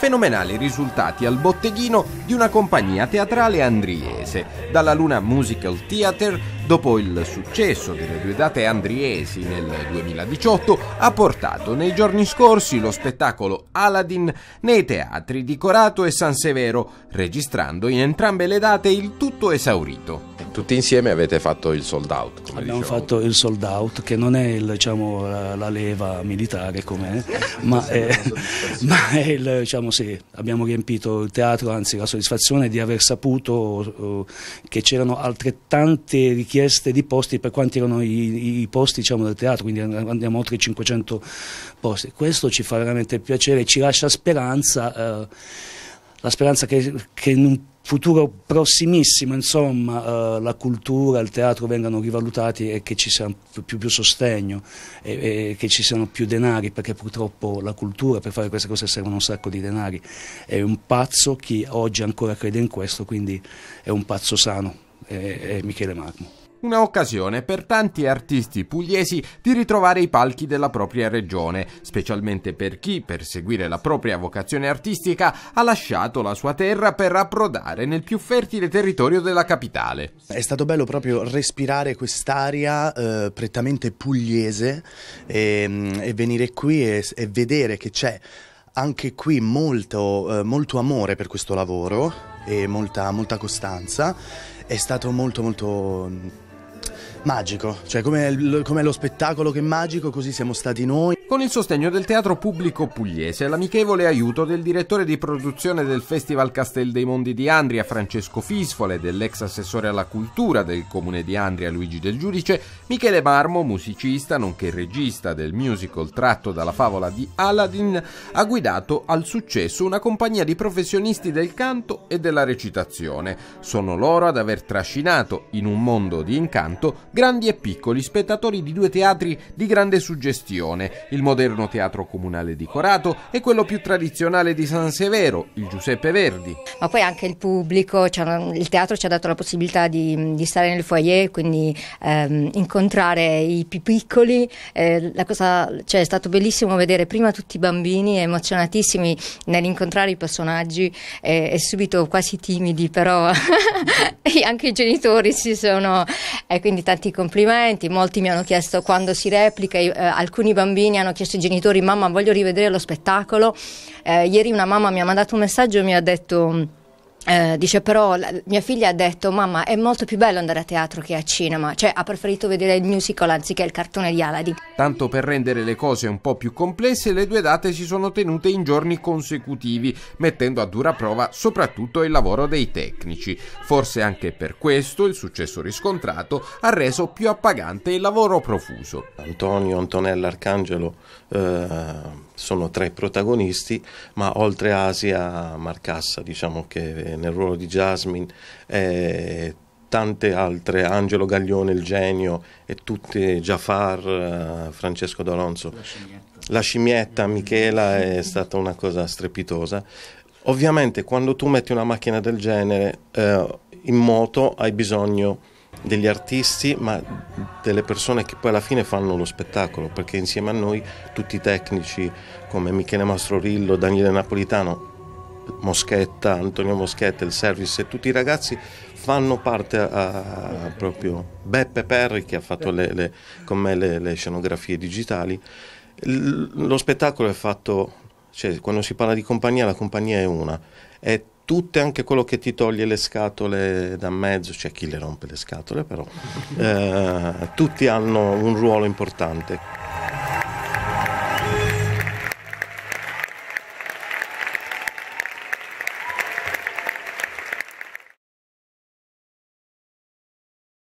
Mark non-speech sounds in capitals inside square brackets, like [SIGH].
fenomenali risultati al botteghino di una compagnia teatrale andriese, dalla Luna Musical Theatre dopo il successo delle due date andriesi nel 2018, ha portato nei giorni scorsi lo spettacolo Aladdin nei teatri di Corato e San Severo, registrando in entrambe le date il tutto esaurito. Tutti insieme avete fatto il sold out. Abbiamo diciamo. fatto il sold out, che non è il, diciamo, la leva militare com'è, ma [LAUGHS] è, ma è il, diciamo, sì, abbiamo riempito il teatro, anzi la soddisfazione di aver saputo eh, che c'erano altrettante richieste richieste di posti per quanti erano i, i posti diciamo, del teatro, quindi andiamo oltre i 500 posti. Questo ci fa veramente piacere, ci lascia speranza, eh, la speranza che, che in un futuro prossimissimo insomma, eh, la cultura, il teatro vengano rivalutati e che ci sia più, più sostegno e, e, che ci siano più denari perché purtroppo la cultura per fare queste cose servono un sacco di denari è un pazzo chi oggi ancora crede in questo quindi è un pazzo sano è, è Michele Marmo una occasione per tanti artisti pugliesi di ritrovare i palchi della propria regione, specialmente per chi, per seguire la propria vocazione artistica, ha lasciato la sua terra per approdare nel più fertile territorio della capitale. È stato bello proprio respirare quest'aria eh, prettamente pugliese e, ehm, e venire qui e, e vedere che c'è anche qui molto, eh, molto, amore per questo lavoro e molta, molta costanza. È stato molto molto magico, cioè come, come lo spettacolo che è magico, così siamo stati noi. Con il sostegno del Teatro Pubblico Pugliese e l'amichevole aiuto del direttore di produzione del Festival Castel dei Mondi di Andria, Francesco Fisfole, dell'ex assessore alla cultura del comune di Andria, Luigi Del Giudice, Michele Marmo, musicista nonché regista del musical tratto dalla favola di Aladdin, ha guidato al successo una compagnia di professionisti del canto e della recitazione. Sono loro ad aver trascinato in un mondo di incanto grandi e piccoli, spettatori di due teatri di grande suggestione, il moderno Teatro Comunale di Corato e quello più tradizionale di San Severo, il Giuseppe Verdi. Ma poi anche il pubblico, cioè, il teatro ci ha dato la possibilità di, di stare nel foyer, quindi ehm, incontrare i più piccoli. Eh, cosa, cioè, è stato bellissimo vedere prima tutti i bambini emozionatissimi nell'incontrare i personaggi eh, e subito quasi timidi, però [LAUGHS] anche i genitori si sono... Eh, quindi tanti tanti complimenti, molti mi hanno chiesto quando si replica, eh, alcuni bambini hanno chiesto ai genitori mamma voglio rivedere lo spettacolo, eh, ieri una mamma mi ha mandato un messaggio e mi ha detto eh, dice però la, mia figlia ha detto mamma è molto più bello andare a teatro che a cinema, cioè ha preferito vedere il musical anziché il cartone di Aladdin. Tanto per rendere le cose un po' più complesse le due date si sono tenute in giorni consecutivi, mettendo a dura prova soprattutto il lavoro dei tecnici. Forse anche per questo il successo riscontrato ha reso più appagante il lavoro profuso. Antonio, Antonella, Arcangelo eh, sono tre protagonisti, ma oltre Asia Marcassa diciamo che nel ruolo di Jasmine, eh, tante altre, Angelo Gaglione, il genio, e tutti, Jafar, eh, Francesco D'Alonso. La scimmietta. La scimmietta, Michela, è stata una cosa strepitosa. Ovviamente quando tu metti una macchina del genere eh, in moto hai bisogno degli artisti, ma delle persone che poi alla fine fanno lo spettacolo, perché insieme a noi tutti i tecnici come Michele Mastrorillo, Daniele Napolitano, Moschetta, Antonio Moschetta, il Service, e tutti i ragazzi fanno parte a, a proprio Beppe Perri che ha fatto le, le, con me le, le scenografie digitali. L, lo spettacolo è fatto, cioè, quando si parla di compagnia, la compagnia è una, è tutte anche quello che ti toglie le scatole da mezzo, c'è cioè, chi le rompe le scatole però, [LAUGHS] eh, tutti hanno un ruolo importante.